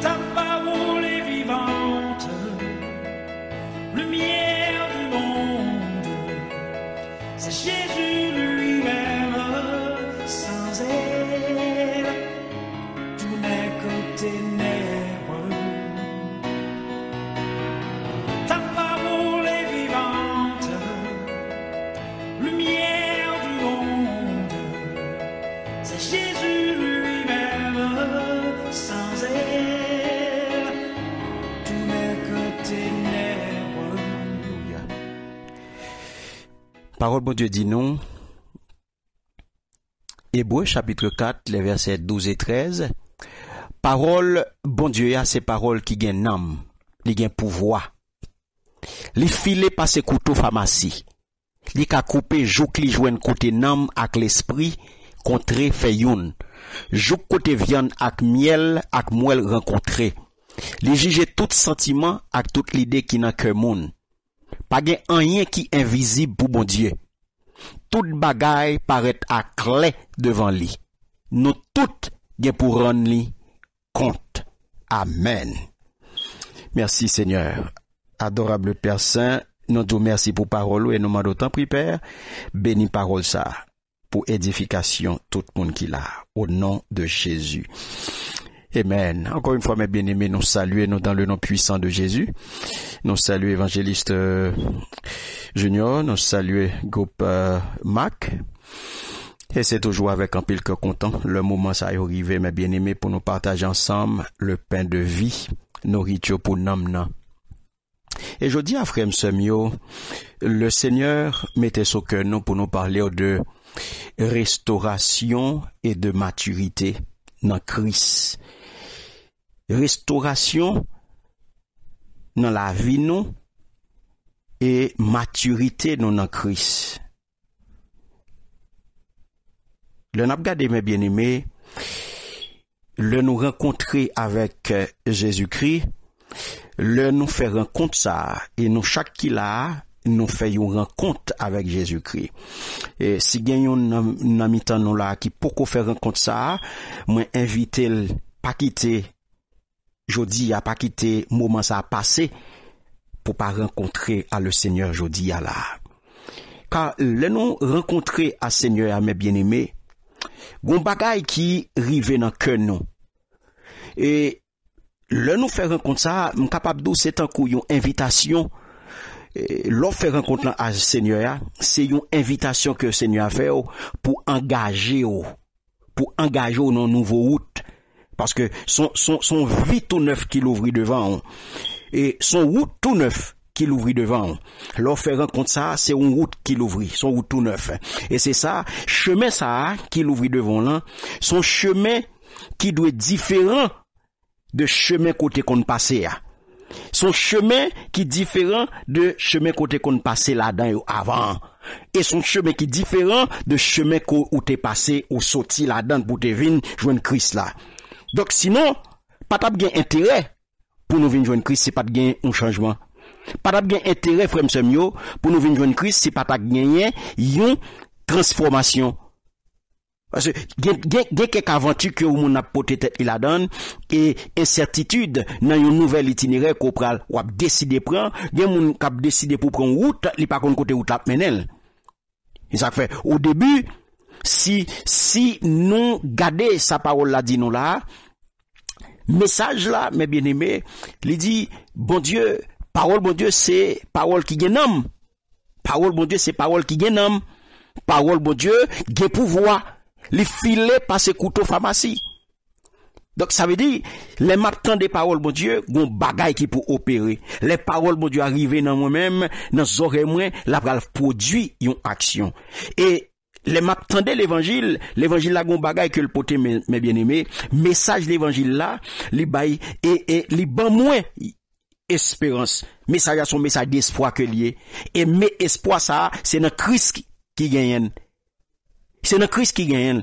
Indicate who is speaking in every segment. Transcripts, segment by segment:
Speaker 1: 张吧。Parol bon dieu di nou, ebwe, chapitre 4, le verset 12 et 13. Parol bon dieu ya se parol ki gen nam, li gen pouvoi. Li file pase koutou famasi. Li ka koupe jouk li jwen koute nam ak l'espri kontre feyoun. Jouk koute vyan ak miel ak mwel renkontre. Li jige tout sentiment ak tout lide ki nan ke moun. pa gen anyen ki envizib pou bon die. Tout bagay paret akle devan li. Nou tout gen pou ron li kont. Amen. Merci, Seigneur. Adorable Père Saint, nou tou mersi pou parolou e nou man doutan pripèr. Beni parol sa, pou edifikasyon tout moun ki la. Au nom de Chezou. Amen. Encore une fois, mes bien-aimés, nous saluons nous dans le nom puissant de Jésus. Nous saluons évangéliste juniors, euh, Junior, nous saluons groupe euh, Mac. Et c'est toujours avec un pile que content. Le moment ça est arrivé, mes bien-aimés, pour nous partager ensemble le pain de vie, nourriture pour nous. Et je dis à frère Semio, le Seigneur mettait ce cœur nous pour nous parler de restauration et de maturité dans Christ. Restorasyon nan la vi nou e maturite nou nan kris. Le nan ap gade men bien eme, le nou renkontre avèk euh, Jezoukri, le nou fè renkont sa, e nou chak ki la, nou fè yon renkont avèk Jezoukri. E si gen yon nan mitan nou la, ki poukou fè renkont sa, mwen evite l pakite yon, jodi a pa kite mouman sa a pase pou pa renkontre a le seigneur jodi a la ka le nou renkontre a seigneur a me bieneme goun bagay ki rive nan ke nou e le nou fe renkontre sa m kapap do setan kou yon evitasyon e lo fe renkontre a seigneur a se yon evitasyon ke seigneur a fe ou pou angaje ou pou angaje ou nan nouvo out Paske son vi tou neuf ki louvri devan an. E son wout tou neuf ki louvri devan an. Lò fè ren kont sa, se ou mwout ki louvri. Son wout tou neuf. E se sa, chemè sa, ki louvri devan lan, son chemè ki dwe diferan de chemè kote kon pase a. Son chemè ki diferan de chemè kote kon pase la dan yo avan. E son chemè ki diferan de chemè kote kote pase ou soti la dan pou te vin jwen kris la. Dok sinon, pat ap gen entere pou nou vin joen kris, se pat gen yon chanjman. Pat ap gen entere frem semyo pou nou vin joen kris, se pat ak gen yon yon transformasyon. Pase gen gen kek avanti ki ou moun ap potete ila don, e incertitude nan yon nouvel itinere kopral. Wap deside pran, gen moun kap deside pou pran wout, li pa kon kote wout ap menel. Yon e sak fe. Ou debu... Si nou gade sa parol la di nou la Mesaj la Me bien ime Li di Bon dieu Parol bon dieu se parol ki gen nam Parol bon dieu se parol ki gen nam Parol bon dieu Ge pou vwa Li file pa se koutou famasi Dok sa ve di Le martan de parol bon dieu Gon bagay ki pou opere Le parol bon dieu arrive nan mwen men Nan zore mwen La pral pou di yon aksyon E Le map tende l'Evangil L'Evangil la goun bagay ke l'pote me bien eme Mesaj l'Evangil la Li bayi Li ban mwen esperans Mesaj a son mesaj d'espoi ke liye E me espoi sa Se nan kris ki genyen Se nan kris ki genyen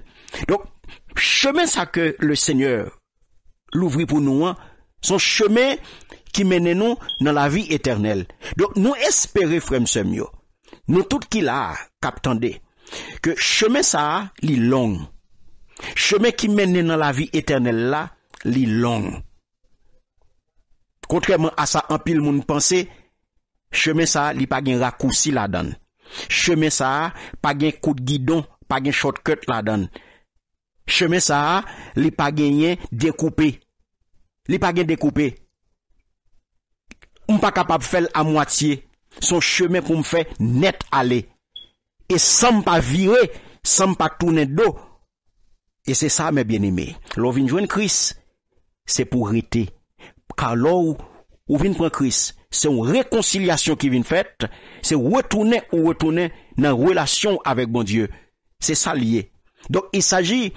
Speaker 1: Cheme sa ke le Senyor Louvri pou nou Son cheme ki menen nou Nan la vi eternel Nou espere frem semyo Nou tout ki la kap tende Kè chemè sa li long. Chemè ki mennen nan la vi eternel la, li long. Kontreman a sa anpil moun pense, chemè sa li pa gen rakousi la dan. Chemè sa pa gen kout didon, pa gen shotcut la dan. Chemè sa li pa gen yen dekoupe. Li pa gen dekoupe. M pa kapap fel a mwatiye. Son chemè pou m fe net aley. et sans pas virer, sans pas tourner dos. Et c'est ça, mes bien-aimés. L'on vient Christ, c'est pour arrêter. Car lors où, vient prendre Christ, c'est une réconciliation qui vient faite, c'est retourner ou retourner dans relation avec mon Dieu. C'est ça lié. Donc, il s'agit,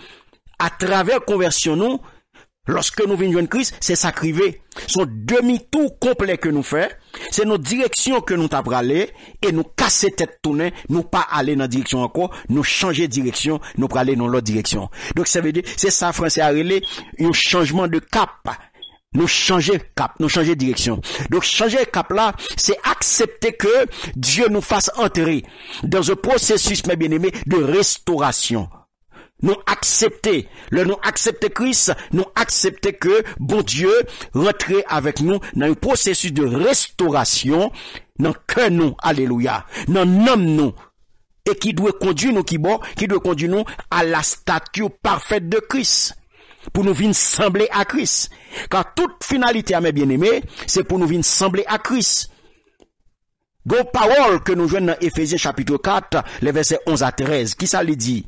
Speaker 1: à travers conversion, nous, Lorsque nous venons de crise, c'est sacrivé. Son demi-tour complet que nous faisons, c'est nos directions que nous avons aller et nous casser tête tournée, nous pas aller dans la direction encore, nous changer direction, nous aller dans l'autre direction. Donc ça veut dire, c'est ça français à un changement de cap. Nous changer cap, nous changer direction. Donc changer cap là, c'est accepter que Dieu nous fasse entrer dans un processus, mes bien-aimés, de restauration nous accepter. Le nous accepter Christ, nous accepter que bon Dieu rentre avec nous dans un processus de restauration dans que nous, alléluia, dans nom nous, et qui doit conduire nous, qui bon, qui doit conduire nous à la statue parfaite de Christ pour nous venir sembler à Christ. Car toute finalité à mes bien-aimés, c'est pour nous venir sembler à Christ. Go parole que nous jouons dans Ephésiens chapitre 4, les versets 11 à 13, qui ça lui dit?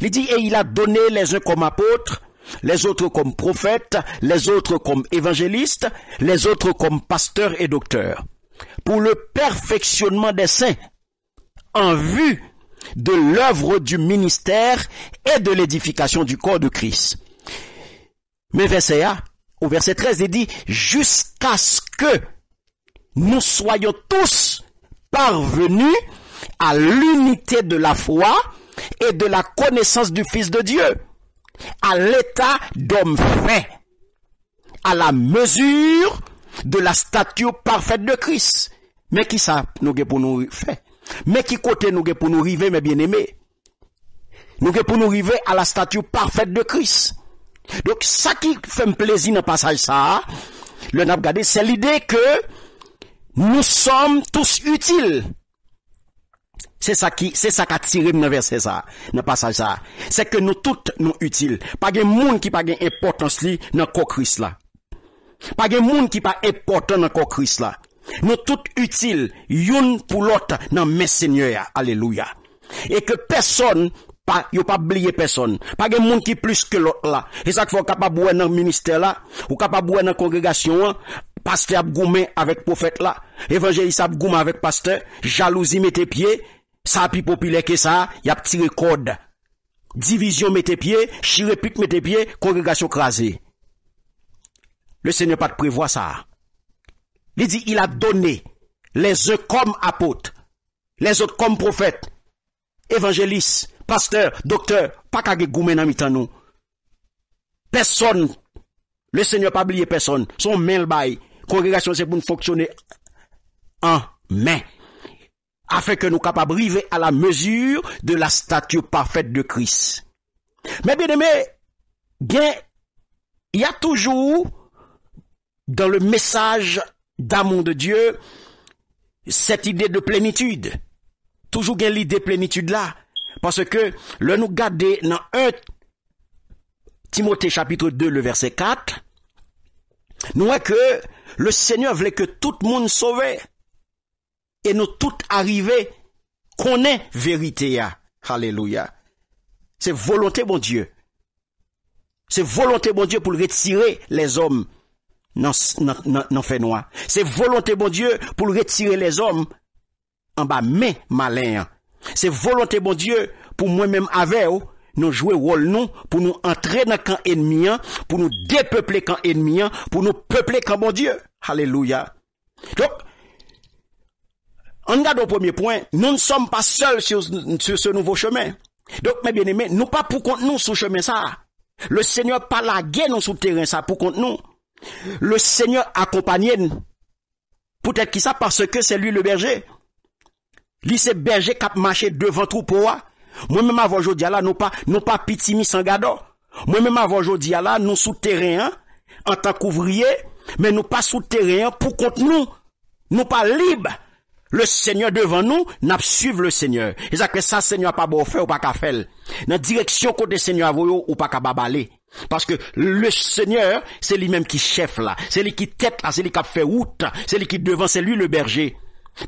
Speaker 1: Il dit, et il a donné les uns comme apôtres, les autres comme prophètes, les autres comme évangélistes, les autres comme pasteurs et docteurs, pour le perfectionnement des saints, en vue de l'œuvre du ministère et de l'édification du corps de Christ. Mais verset au verset 13, il dit, jusqu'à ce que nous soyons tous parvenus à l'unité de la foi, et de la connaissance du Fils de Dieu à l'état d'homme fait à la mesure de la statue parfaite de Christ. Mais qui ça nous pour nous faire Mais qui côté nous pour nous arriver, mes bien-aimés Nous pour nous arriver à la statue parfaite de Christ. Donc ça qui fait plaisir dans le passage ça, le c'est l'idée que nous sommes tous utiles. Se sa ki, se sa ka tirim nan vers se sa Nan pasaj sa Se ke nou tout nou util Page moun ki page importan sli nan kokris la Page moun ki page importan nan kokris la Nou tout util Youn pou lot nan mesenye ya Aleluya E ke person Yo pa bliye person Page moun ki plus ke lot la E sak fwa kapabouen nan minister la Ou kapabouen nan kongregasyon an Pastè ap goumen avèk profèt la. Evangélis ap goumen avèk pastè. Jalousi metè piè. Sa api popilè ke sa. Yap ti rekode. Divisyon metè piè. Chirepik metè piè. Kongregasyon krasè. Le sènyo pat prevo sa. Li di il a donè. Le zè kom apote. Le zè kom profèt. Evangélis. Pastè. Doktè. Pakage goumen amit anou. Personne. Le sènyo pat bliye personne. Son menl baye. congrégation, c'est pour fonctionner fonctionner main. main. que que nous capables arriver à la mesure de la statue parfaite de Christ. Mais bien bien, il y a toujours dans le message d'amour de Dieu, cette idée de plénitude. Toujours bien l'idée de plénitude là. Parce que, le nous garder dans 1 Timothée chapitre 2 le verset 4, nous voyons que le Seigneur voulait que tout le monde sauvé. Et nous tous arrivés, connaît vérité. Alléluia. C'est volonté, mon Dieu. C'est volonté, bon Dieu, pour retirer les hommes dans, dans, fait noir. C'est volonté, mon Dieu, pour retirer les hommes en bas, mais malin. C'est volonté, mon Dieu, pour moi-même avec oh, nous jouer rôle nous pour nous entraîner dans camp ennemi pour nous dépeupler camp ennemi pour nous peupler camp mon Dieu alléluia donc on regarde au premier point nous ne sommes pas seuls sur, ce nouveau chemin donc mes bien-aimés nous pas pour compte nous sur chemin ça le Seigneur pas la guerre nous sur terrain ça pour compte nous le Seigneur accompagne nous peut-être qui ça parce que c'est lui le berger lui c'est berger qui a marché devant troupeau hein. Moi-même même avon jodi ala pas pa, pas pa pitimi sangado. Moi-même avon jodi ala nou en en tant ouvriye, mais nous pa souterrain pour contre nous. Nous pas libres. Le Seigneur devant nous, n'a suivre le Seigneur. Et ça que ça, Seigneur pas beau faire ou pas qu'à faire. Dans direction côté Seigneur voyo ou pas qu'à babaler. Parce que le Seigneur, c'est lui-même qui chef là. C'est lui qui tête là, c'est lui qui fait route. C'est lui qui devant, c'est lui le berger.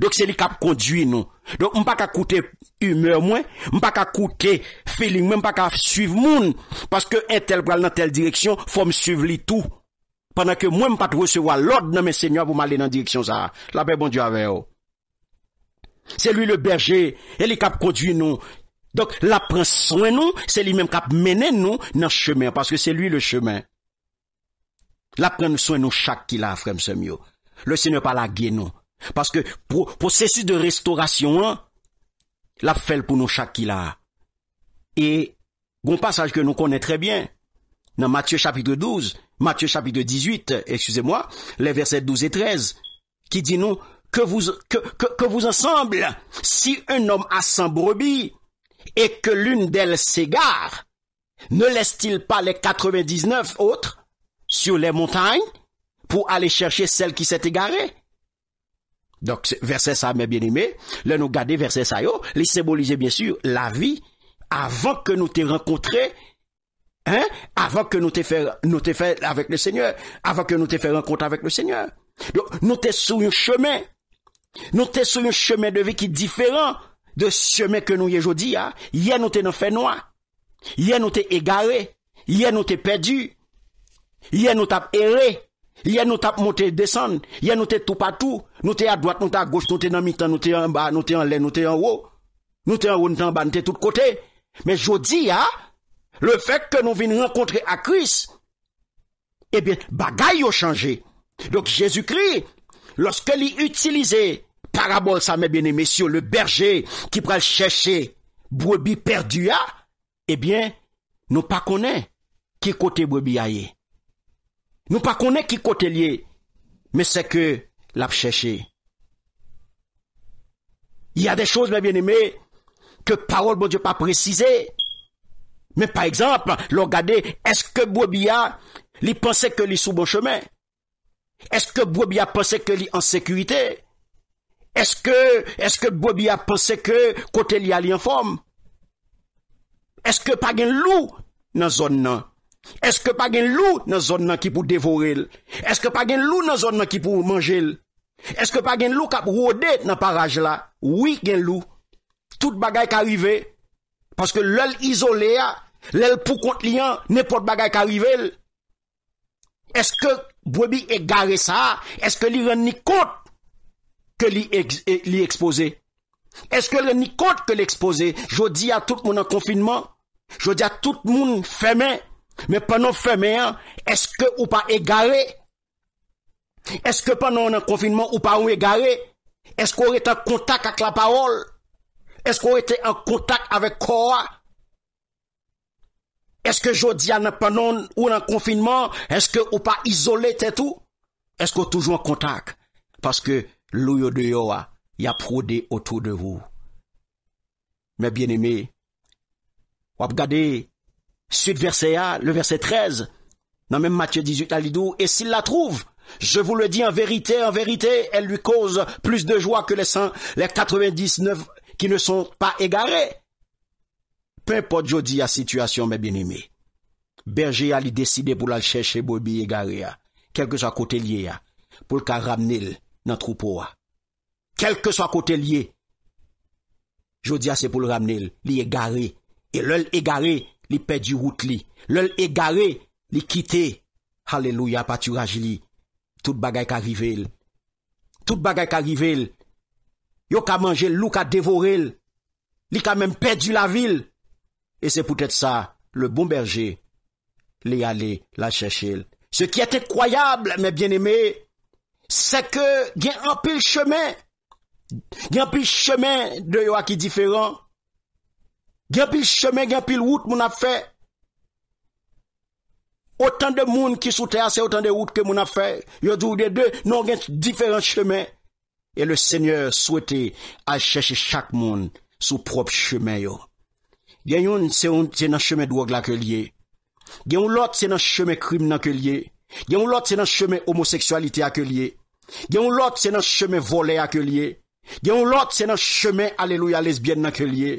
Speaker 1: Donk se li kap kondwi nou Donk m pa ka koute humeur mwen M pa ka koute feeling M pa ka suiv moun Paske etel bral nan tel direksyon Fom suiv li tou Pendan ke mwen m pa te resevo alod Nan men senyor pou malen nan direksyon zara La pe bon diyo aveyo Se li le berje E li kap kondwi nou Donk la pren soen nou Se li men kap mene nou Nan chemen Paske se li le chemen La pren soen nou Chak ki la frem semyo Le senyor pa la gen nou Parce que pour processus de restauration, hein, la la pour pour chaque qui là Et, bon passage que nous connaît très bien, dans Matthieu chapitre 12, Matthieu chapitre 18, excusez-moi, les versets 12 et 13, qui dit, nous, que vous, que, que, que vous ensemble, si un homme a 100 brebis, et que l'une d'elles s'égare, ne laisse-t-il pas les 99 autres sur les montagnes pour aller chercher celle qui s'est égarée donc, verset ça, mes bien-aimés, là, nous garder verset ça, Il les symboliser, bien sûr, la vie, avant que nous te rencontré, hein, avant que nous te fait, nous fait avec le Seigneur, avant que nous te fait rencontre avec le Seigneur. Donc, nous t'es sur un chemin, nous t'es sur un chemin de vie qui est différent de chemin que nous y aujourd'hui, hein. Hier, nous t'es fait noir. Hier, nous t'es égaré. Hier, nous t'es perdu. Hier, nous t'as erré. Hier, nous t'as monté descendre. Hier, nous t'es tout partout. Nous t'es à droite, nous t'es à gauche, nous t'es dans mi-temps, nous t'es en bas, nous t'es en l'air, nous t'es en haut. Nous t'es en haut, nous t'es en bas, nous t'es tout côté. Mais je dis, hein, le fait que nous venons rencontrer à Christ, eh bien, bagaille a changé. Donc Jésus-Christ, lorsque l'y utilisait parabole ça, mes bien aimés messieurs. le berger qui le chercher brebis perdu a, hein, eh bien, nous pas connaît qui côté brebis aille. Nous pas connaît qui côté lié. Mais c'est que l'a chercher. Il y a des choses, mes bien-aimés, que parole, ne Dieu, pas précisées. Mais par exemple, regardez, est-ce que Bobia, il pensait que lui sous bon chemin? Est-ce que Bobia pensait que est en sécurité? Est-ce que, est-ce que Bobia pensait que côté li allait en forme? Est-ce que pas un loup dans zone Est-ce que pas un loup dans zone qui pour dévorer? Est-ce que pas un loup dans zone qui pour manger? Eske pa gen lou kap wode nan paraj la? Oui gen lou. Tout bagay ka rive. Paske lèl isole ya. Lèl pou kont li an. Nèpot bagay ka rive. Eske bwebi e gare sa? Eske li ren ni kont ke e, li expose? Eske li ren ni kont ke li expose? Jodi a tout moun an konfinman. Jodi a tout moun femen. Men penon femen. Eske ou pa e gare sa? Est-ce que pendant un confinement ou pas ou égaré Est-ce qu'on était en contact avec la parole? Est-ce parole? qu'on ce quoi? Est-ce que est-ce jodi un pendant ou confinement? Est-ce que ou isolé isolé tout? Est-ce qu'on toujours en contact? Parce que que de y a, prodé autour de vous, mes bien aimés vous. regarder suite verset a, le verset 13, dans même Matthieu 18 alidou, et s'il la trouve, Je vous le dis en verite, en verite, el lui cause plus de joie ke les 99 ki ne son pa egare. Pe importe jodi ya situasyon me binime. Berje ya li deside pou lal chèche bobi egare ya, kelke sa kote li ya, pou l ka ramne l nan troupo wa. Kelke sa kote li ya, jodi ya se pou l ramne l, li egare, e l el egare, li pe di route li. L el egare, li kite. Halleluya, pati raje li, tout bagay ka rivel. Tout bagay ka rivel. Yo ka manje lou ka il Li ka même perdu la ville. Et c'est peut-être ça, le bon berger, les allé la chercher. Ce qui est incroyable, mes bien-aimés, c'est que y a un pile chemin. Y a un pile chemin de yo qui différent. Y a un pile chemin, y a un pile route mon a fait. Otan de moun ki sou te ase, otan de wout ke moun afer. Yo doudè dè, nou gen diferent chmè. E le sènyè souwète a chèche chak moun sou prop chmè yo. Gen yon se yon tè nan chmè dwo glakè liye. Gen yon lot tè nan chmè krim nan kè liye. Gen yon lot tè nan chmè homoseksualite akè liye. Gen yon lot tè nan chmè vole akè liye. Gen yon lot tè nan chmè aleloya lesbyen nan kè liye.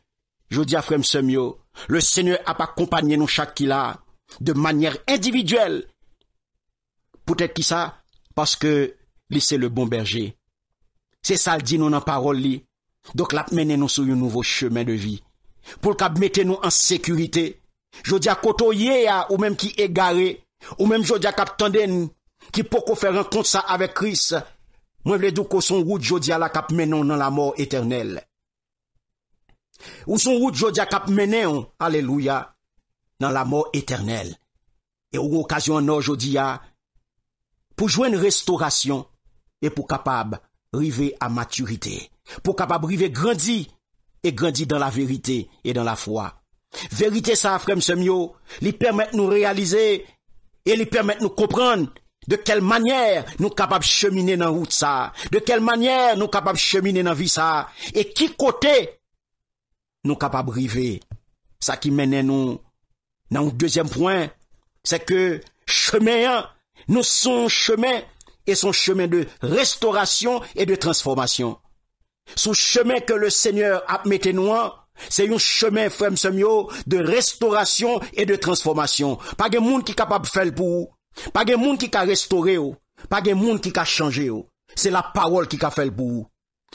Speaker 1: Jodi a frem semyo, le seigne a pa kompanyen nou chakila de manyer individuel. Poutet ki sa, paske li se le bon berje. Se sal di nou nan parol li, dok la menen nou sou yon nouvo chemen de vi. Pol kap meten nou an sekurite, jodi a koto ye ya ah, ou menm ki e gare, ou menm jodi a kap tenden ki poko fe renkont sa avek kris, mwen vle do ko son wout jodi a la kap menen nou nan la mor eternel. Ou son route jodia kap meneyon Aleluya Nan la mort eternel E ou okasyon nou jodia Pou jwen restaurasyon E pou kapab rive a maturite Pou kapab rive grandi E grandi dan la verite E dan la fwa Verite sa frem semyo Li permette nou realize E li permette nou kompran De kel manyer nou kapab chemine nan route sa De kel manyer nou kapab chemine nan vi sa E ki kote Nou kapab rive, sa ki menen nou nan ou dezyen poin, se ke chemen an, nou son chemen, e son chemen de restaurasyon e de transformasyon. Sou chemen ke le seigneur ap meten nou an, se yon chemen fremsemyo de restaurasyon e de transformasyon. Pag e moun ki kapab fel pou ou, pag e moun ki ka restore ou, pag e moun ki ka chanje ou, se la parol ki ka fel pou ou.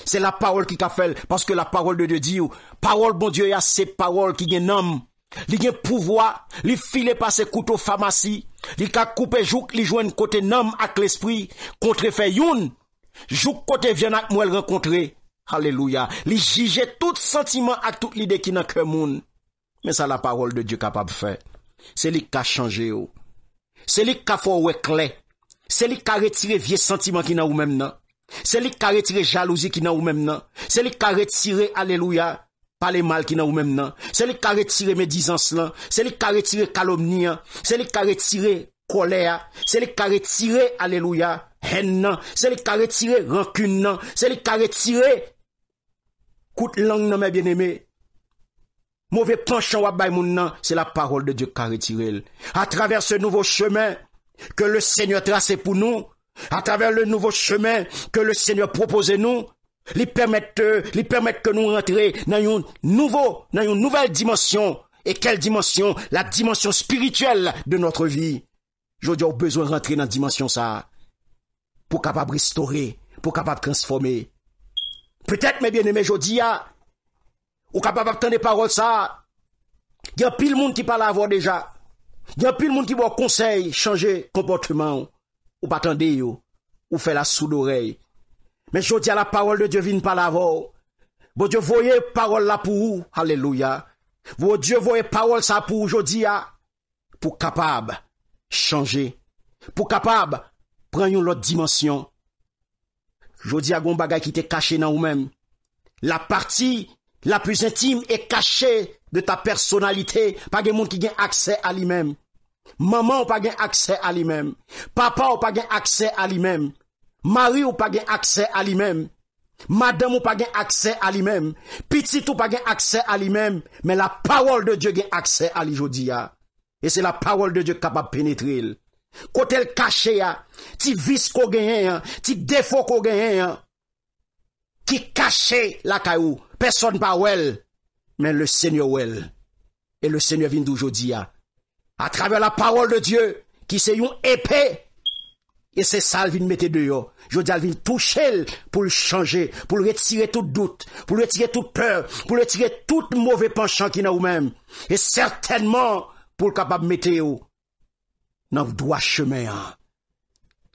Speaker 1: Se la parol ki ka fel, paske la parol de Dieu di ou, parol bon Dieu ya se parol ki gen nam, li gen pouvoi, li file pa se koutou famasi, li ka koupe jouk li jwen kote nam ak l'espri, kontre fe youn, jouk kote vyen ak mwen renkontre, halleluya, li jije tout sentimen ak tout lide ki nan ke moun, men sa la parol de Dieu kapab fe, se li ka chanje ou, oh. se li ka fwo wekle, se li ka retire vie sentimen ki nan ou men non? nan, C'est lui qui a retiré jalousie qui n'a ou même non. C'est lui qui a retiré alléluia pas les mal qui n'a ou même non. C'est lui qui a retiré médisance là. C'est lui qui a retiré calomnie. C'est lui qui a retiré colère. C'est lui qui a retiré alléluia haine. C'est lui qui a retiré rancune. C'est lui qui a retiré coup langue non mes bien-aimés. Mauvais penchant ou mon moun c'est la parole de Dieu qui a retiré. À travers ce nouveau chemin que le Seigneur trace pour nous, à travers le nouveau chemin que le Seigneur propose nous, lui permettre euh, lui permettre que nous rentrions dans une nouveau, dans une nouvelle dimension. Et quelle dimension? La dimension spirituelle de notre vie. Je on a besoin de rentrer dans la dimension ça. Pour capable restaurer, pour capable transformer. Peut-être, mes bien-aimés, je dis, ah, ou capable d'entendre des paroles ça. Il y a plus le monde qui parle à avant déjà. Il y a plus le monde qui voit conseil, changer comportement. Ou patande yo, ou fè la sou do rey. Men jodi a la parol de Diyo vin pa la vo. Bo Diyo voye parol la pou ou, aleluya. Bo Diyo voye parol sa pou ou, jodi a pou kapab chanje. Pou kapab pren yon lot dimensyon. Jodi a goun bagay ki te kache nan ou men. La parti la plus intime e kache de ta personalite. Pa gen moun ki gen akse a li men. Maman ou pa gen akse alimem. Papa ou pa gen akse alimem. Mari ou pa gen akse alimem. Madam ou pa gen akse alimem. Pitit ou pa gen akse alimem. Men la pawol de Diyo gen akse alijodi ya. E se la pawol de Diyo kapap penetril. Kotel kache ya. Ti vis ko genyen. Ti defo ko genyen. Ki kache la ka ou. Person pa ou el. Men le Senyo ou el. E le Senyo vinde ou jodi ya. à travers la parole de Dieu, qui c'est une épée. Et c'est ça, elle vient de mettre dehors. Je dis, elle toucher pour le changer, pour le retirer tout doute, pour le retirer toute peur, pour le retirer tout mauvais penchant qui n'a ou même. Et certainement, pour le capable mettre dans le droit chemin. Hein.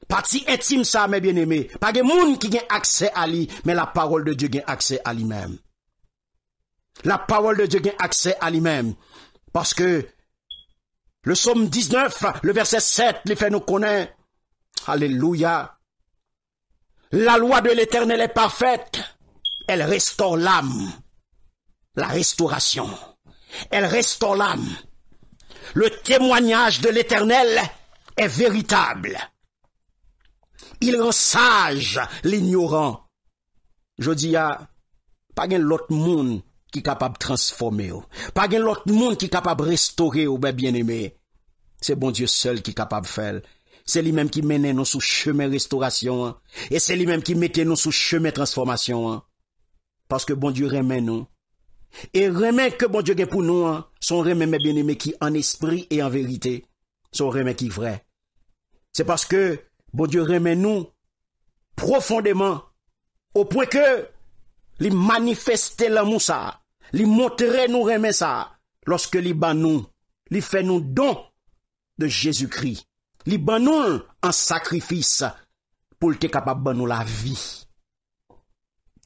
Speaker 1: Parti intime ça, mes bien-aimés. Pas de monde qui a accès à lui, mais la parole de Dieu a accès à lui-même. La parole de Dieu a accès à lui-même. Parce que le psaume 19, le verset 7, les nous connaît. Alléluia. La loi de l'éternel est parfaite. Elle restaure l'âme. La restauration. Elle restaure l'âme. Le témoignage de l'éternel est véritable. Il rend sage l'ignorant. Je dis à, pas l'autre monde Ki kapab transforme ou. Pag el lot moun ki kapab restore ou be bien eme. Se bon Diyo sel ki kapab fel. Se li menen nou sou cheme restaurasyon. E se li menen nou sou cheme transformasyon. Paske bon Diyo remen nou. E remen ke bon Diyo gen pou nou. Son remen me bien eme ki an espri e an verite. Son remen ki vre. Se paske bon Diyo remen nou. Profondeman. Ou pou e ke. Li manifestel la mousa. Li montere nou reme sa. Lorske li ban nou. Li fe nou don. De Jezu kri. Li ban nou an sakrifis. Poul te kapab ban nou la vi.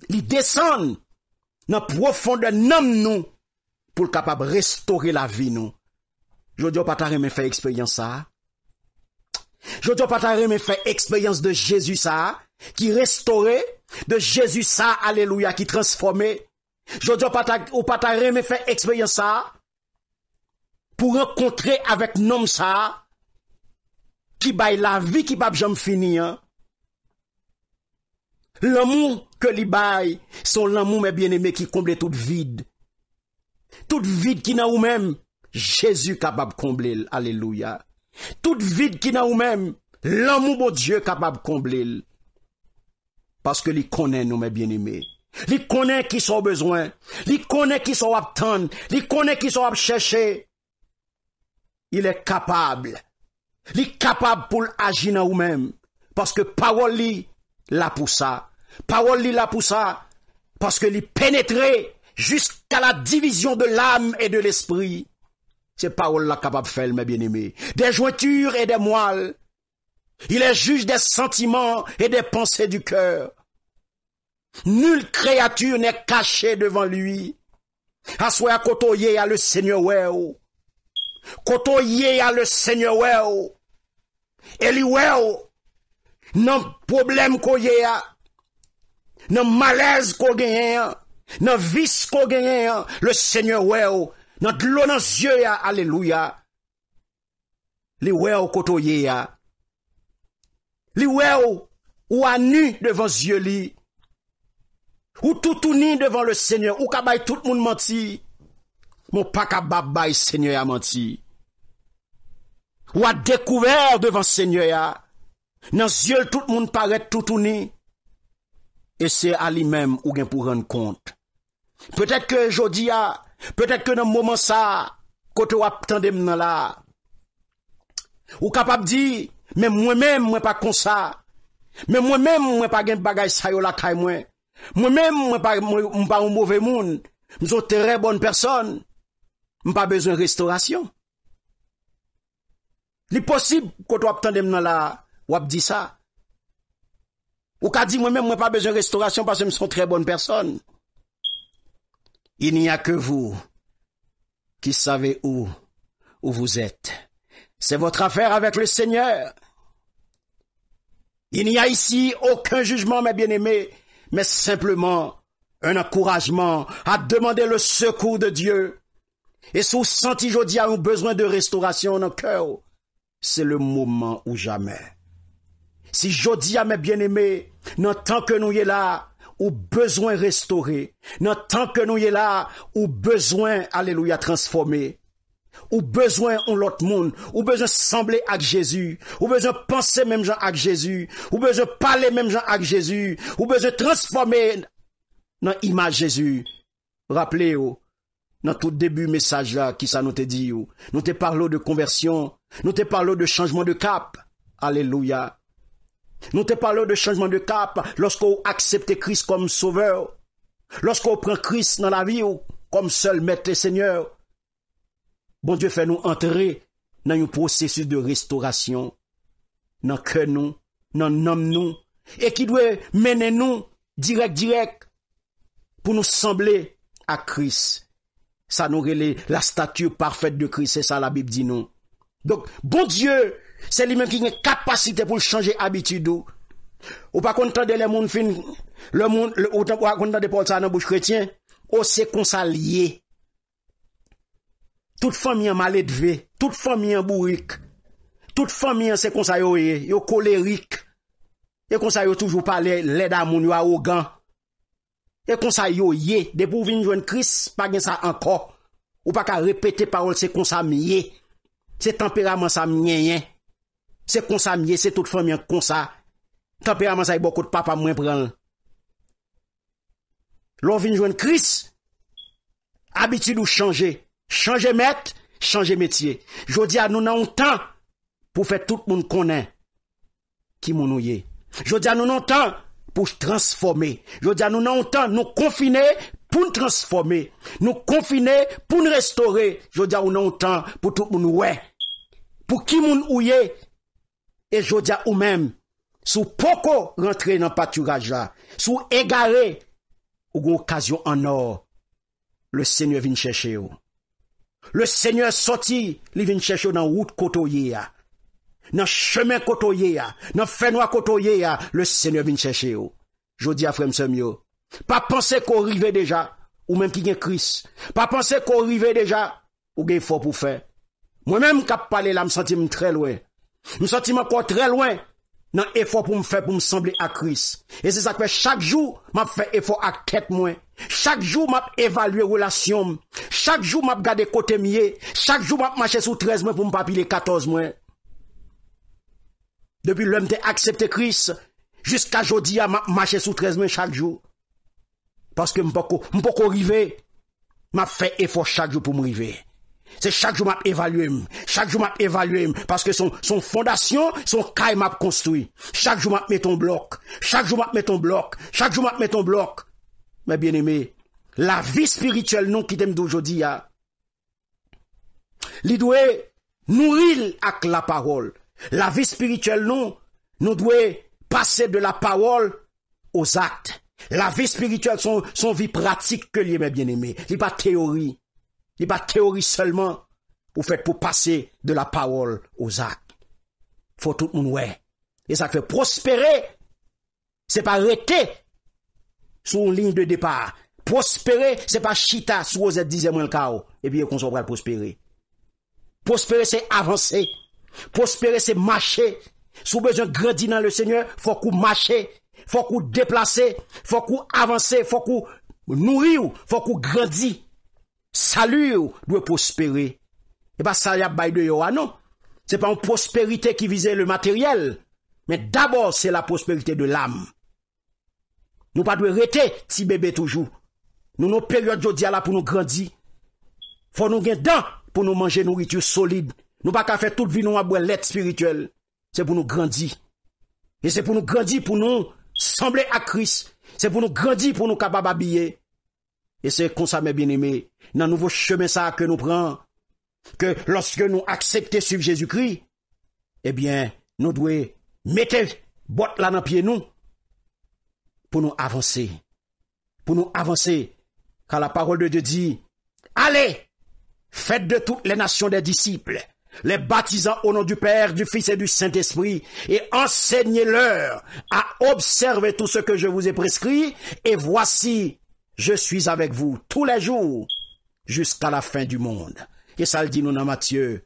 Speaker 1: Li desen. Nan profonde nam nou. Poul kapab restore la vi nou. Jou diyo patare me fe ekspeyans sa. Jou diyo patare me fe ekspeyans de Jezu sa. Ki restore. De Jezu sa. Aleluya. Ki transforme. Jodyo pata reme fè ekspeyon sa pou renkontre avèk nom sa ki bay la vi ki bab jom fini an. L'amou ke li bay son l'amou mè bien eme ki komble tout vide. Tout vide ki nan ou mèm jèzu kapab komble l. Aleluya. Tout vide ki nan ou mèm l'amou bo djè kapab komble l. Paske li konen nou mè bien eme. connaît qui sont besoin, besoin. Il qui sont sont à connaît qui sont sont Il Il est capable. est capable pour l'agi Parce ou même parole que là la ça. Parole là la ça, Parce que il pénétré jusqu'à la division de l'âme et de l'esprit. C'est parole là capable faire, mes bien aimés Des jointures et des moelles. Il est juge des sentiments et des pensées du cœur. Nulle créature n'est cachée devant lui. Assoya côté à le Seigneur weo. Kotoye oh. à le Seigneur et Eli weo. non problème ko y a. malaise ko genyen. non vice ko a. Le Seigneur weo. Oh. notre l'eau dans les yeux. Alléluia. Li weo kotoye à Li weo oh. ou à nu devant yeux li. Ou toutouni devan le seigne, ou kabay tout moun manti, moun pa kabab bay seigne ya manti. Ou a dekouver devan seigne ya, nan zye tout moun pare toutouni, e se ali mem ou gen pou ren kont. Petèk ke jodi ya, petèk ke nan mouman sa, kote wap tendem nan la, ou kapab di, men mwen men mwen pa konsa, men mwen men mwen pa gen bagay sayo la kay mwen, Moi-même, je ne suis pas un mauvais monde. Je suis une très bonne personne. Je pas besoin de restauration. Il possible que tu dans la ou dit ça. Ou qu'a dit moi-même, je pas besoin de restauration parce que je suis une très bonne personne. Il n'y a que vous qui savez où, où vous êtes. C'est votre affaire avec le Seigneur. Il n'y a ici aucun jugement, mes bien-aimés mais simplement un encouragement à demander le secours de Dieu. Et si vous sentez aujourd'hui un besoin de restauration dans le cœur, c'est le moment ou jamais. Si jodi à mes bien-aimés, dans que nous y est là, ou besoin restauré, dans que nous y est là, ou besoin, alléluia, transformé, Ou bezwen ou lot moun, ou bezwen samble ak Jezu, ou bezwen panse menm jan ak Jezu, ou bezwen pale menm jan ak Jezu, ou bezwen transforme nan imaj Jezu. Raple yo, nan tout debu mesaj la ki sa nou te di yo, nou te parlo de konversyon, nou te parlo de chanjman de kap, aleluya, nou te parlo de chanjman de kap, losko ou aksepte Kris kom soveur, losko ou pren Kris nan la vi yo, kom sol mette seigneur, Bon dieu fè nou antre nan yon prosesus de restaurasyon nan kè nou, nan nam nou, e ki dwe mènen nou direk direk pou nou semblé a Kris. Sa nou rele la statu parfèd de Kris, se sa la Bib di nou. Donk, bon dieu, se li men ki nye kapasite pou chanje abitidou. Ou pa konta de le moun fin, ou pa konta de Paul sa nan bouj kretyen, ou se konsa liye. Tout fòm yon male dve. Tout fòm yon bourik. Tout fòm yon se konsa yon ye. Yon kolerik. Yon konsa yon toujou pale leda moun yon arrogant. Yon konsa yon ye. De pou vinjwen kris, pa gen sa anko. Ou pa ka repete parol se konsa mwen ye. Se temperaman sa mwen nyen. Se konsa mwen ye. Se tout fòm yon konsa. Temperaman sa yon bokot papa mwen pran. Lò vinjwen kris. Abitid ou chanje. Chanje met, chanje metye. Jodi a nou nan an tan pou fè tout moun konen ki moun ouye. Jodi a nou nan an tan pou transforme. Jodi a nou nan an tan nou konfine pou n'transforme. Nou konfine pou n'restore. Jodi a nou nan an tan pou tout moun ouye. Pou ki moun ouye. E jodi a ou men sou poko rentre nan pati raj la. Sou egare ou goun kasyon anor le senye vin chèche ou. Le seigneur soti li vin chèche yo nan wout koto ye ya. Nan chemen koto ye ya. Nan fenwa koto ye ya. Le seigneur vin chèche yo. Jodi a fremse myo. Pa pense kou rive deja. Ou menm ki gen kris. Pa pense kou rive deja. Ou gen fò pou fe. Mwen menm kap pale la m senti m tre lwe. M senti m akon tre lwe. un effort pour me faire pour me sembler à Christ. Et c'est ça que chaque jour, m'a fait effort à tête mois... Chaque jour, m'a évalué relation. Chaque jour, m'a gardé côté mieux. Chaque jour, m'a marché sous 13 mois pour me pas 14 mois. Depuis l'homme t'a accepté Christ, jusqu'à aujourd'hui, m'a marcher sous 13 mois chaque jour. Parce que m'poko, m'poko arriver... M'a fait effort chaque jour pour me c'est chaque jour m'a évalué, chaque jour m'a évalué parce que son son fondation, son caille m'a construit. Chaque jour m'a met ton bloc, chaque jour m'a met ton bloc, chaque jour m'a met ton bloc. Mes bien aimé. la vie spirituelle non qui t'aime d'aujourd'hui a. Hein. doit nourrir avec la parole. La vie spirituelle non, nous doit passer de la parole aux actes. La vie spirituelle son son vie pratique que mes bien-aimés, n'est pas théorie n'est pas théorie seulement Vous fait pour passer de la parole aux actes. Faut tout le monde ouais. Et ça fait prospérer. C'est pas arrêter sur une ligne de départ. Prospérer, c'est pas chita sous aux ou mois le chaos. Et puis, qu'on à prospérer. Prospérer, c'est avancer. Prospérer, c'est marcher. Sous besoin de grandir dans le Seigneur, faut qu'on marche. Faut qu'on déplace. Faut qu'on avance. Faut qu'on nourrir. Faut qu'on Salur dwe prospere. E pa sa yap bay de yo anon. Se pa yon prosperite ki vize le materiel. Men dabor se la prosperite de l'am. Nou pa dwe rete si bebe toujou. Nou nou peryote yo di ala pou nou grandi. Fon nou gen dan pou nou manje nouritou solide. Nou pa kafe tout vi nou abwe let spirituel. Se pou nou grandi. E se pou nou grandi pou nou semble akris. Se pou nou grandi pou nou kabababye. Et c'est comme ça, mes bien-aimés, dans nouveau chemin ça que nous prenons, que lorsque nous acceptons suivre Jésus-Christ, eh bien, nous devons mettre bottes là dans pied nous pour nous avancer. Pour nous avancer. Car la parole de Dieu dit, allez, faites de toutes les nations des disciples, les baptisant au nom du Père, du Fils et du Saint-Esprit, et enseignez-leur à observer tout ce que je vous ai prescrit, et voici, je suis avec vous tous les jours jusqu'à la fin du monde. Et ça le dit nous dans Matthieu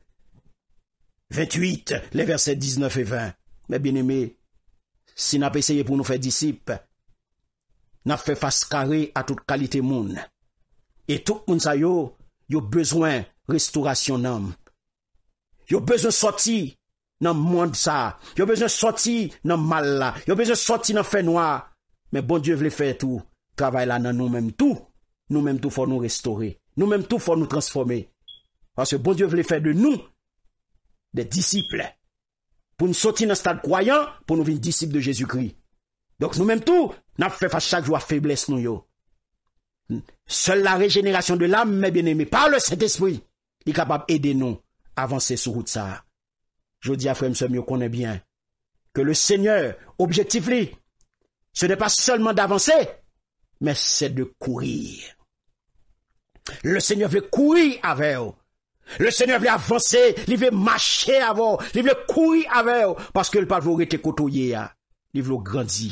Speaker 1: 28, les versets 19 et 20. Mais bien aimé, si n'a pas essayé pour nous faire disciples, n'a fait face carré à toute qualité monde. Et tout monde ça yo, yo besoin restauration d'âme. Yo besoin sortir dans le monde ça. Yo besoin sortir dans mal là. Yo besoin sortir dans fait noir. Mais bon Dieu veut faire tout travail là dans nous-mêmes tout, nous-mêmes tout faut nous restaurer, nous-mêmes tout faut nous transformer. Parce que bon Dieu voulait faire de nous des disciples. Pour nous sortir dans stade croyant, pour nous venir disciples de Jésus-Christ. Donc nous-mêmes tout, nous fait face chaque jour faiblesse nous yo. Seule la régénération de l'âme, mes bien-aimés, par le Saint-Esprit, est capable d'aider nous à avancer sur route ça. Je dis à frère, qu'on qu'on connaît bien que le Seigneur, objectif ce n'est pas seulement d'avancer, Mè sè de kouri. Le sènyò vè kouri avè ou. Le sènyò vè avansè. Li vè mâché avò. Li vè kouri avè ou. Paske l'pavôre te koto yè ya. Li vè lo grandzi.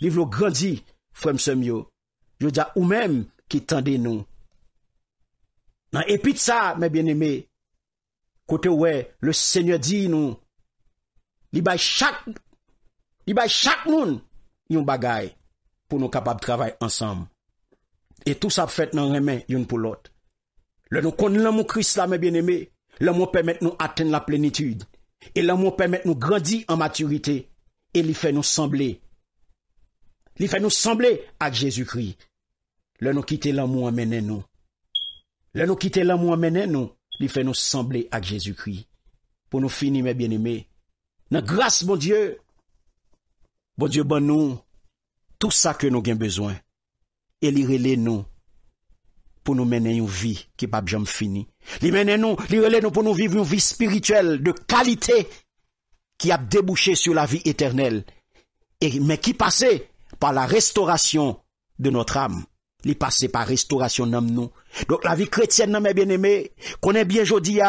Speaker 1: Li vè lo grandzi. Fremsemyo. Jwè dja ou mèm ki tende nou. Nan epit sa mè bèn emè. Kote wè. Le sènyò di nou. Li bay chak. Li bay chak moun. Yon bagay. Li bay chak. pou nou kapab travay ansam. Et tout sa fèt nan remè yon pou lot. Le nou kon lan mou kris la mè bè nèmè, lan mou pèmèt nou atèn la plenitude, et lan mou pèmèt nou gradi an maturité, et li fè nou semblé. Li fè nou semblé ak Jésus-Kri. Le nou kite lan mou amènen nou. Le nou kite lan mou amènen nou, li fè nou semblé ak Jésus-Kri. Pou nou fini mè bè nèmè. Nan grâs moun dieu, moun dieu ban nou, tout ça que nous avons besoin. Et lire les nous pour nous mener une vie qui n'est pas jamais finie. Li mène nous, nous pour nous vivre une vie spirituelle de qualité qui a débouché sur la vie éternelle, et, mais qui passait par la restauration de notre âme. Il passait par restauration notre nous. Donc la vie chrétienne, mes bien-aimés, qu'on est bien aujourd'hui,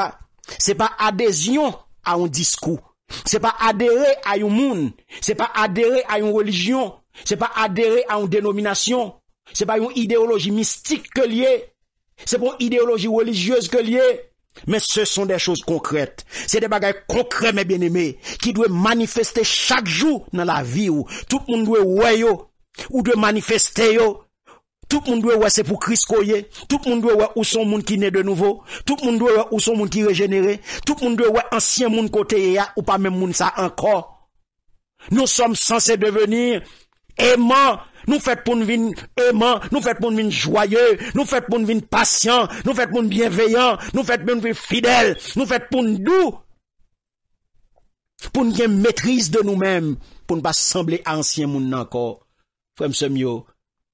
Speaker 1: c'est pas adhésion à un discours. C'est pas adhérer à un monde. C'est pas adhérer à une religion. C'est pas adhérer à une dénomination. C'est pas une idéologie mystique que lié, C'est pas une idéologie religieuse que lié, Mais ce sont des choses concrètes. C'est des bagages concrets, mes bien-aimés, qui doivent manifester chaque jour dans la vie où tout le monde doit voir, ou doit manifester, tout le monde doit voir c'est pour Christ koye. Tout le monde doit voir où sont monde qui naît de nouveau. Tout le monde doit voir où sont monde qui régénéré. Tout le monde doit voir ancien monde côté ou pas même monde ça encore. Nous sommes censés devenir Eman, nou fèt pou nou vin Eman, nou fèt pou nou vin joye Nou fèt pou nou vin pasyon Nou fèt pou nou vin bienveyan Nou fèt pou nou vin fidel Nou fèt pou nou Poun gen metriz de nou men Poun ba semble ansyen moun nankor Fwem se myo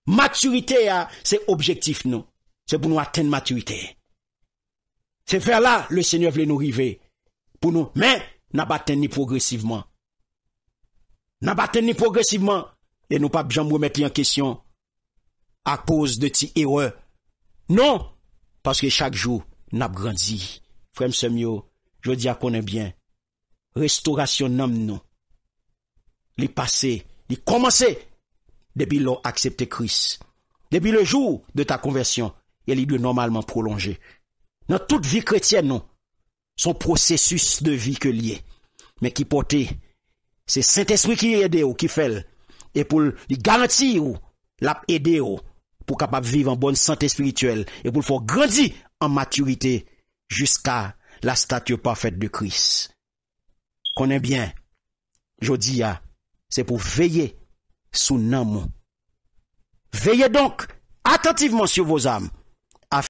Speaker 1: Maturite ya, se objektif nou Se pou nou aten maturite Se fè la, le seigne vle nou rive Poun nou men Na baten ni progresiveman Na baten ni progresiveman E nou pa bjan mwen met li an kesyon. A pose de ti erwe. Non. Paske chak jou nab grandzi. Frem semyo. Jodi akon en bien. Restorasyon nanm nou. Li pase. Li komanse. Debi lor aksepte kris. Debi le jou de ta konversyon. E li dwe normalman prolonje. Nan tout vi kretyen nou. Son prosesus de vi ke liye. Men ki pote. Se saint eswi ki yede ou ki fel. E pou li garanti ou lap ede ou pou kapap vive an bon sante spirituel. E pou l fo grandi an maturite jiska la statu pafet de kris. Konen bien, jodi ya, ah, se pou veye sou nan moun. Veye donk, atentiveman sou vos ame.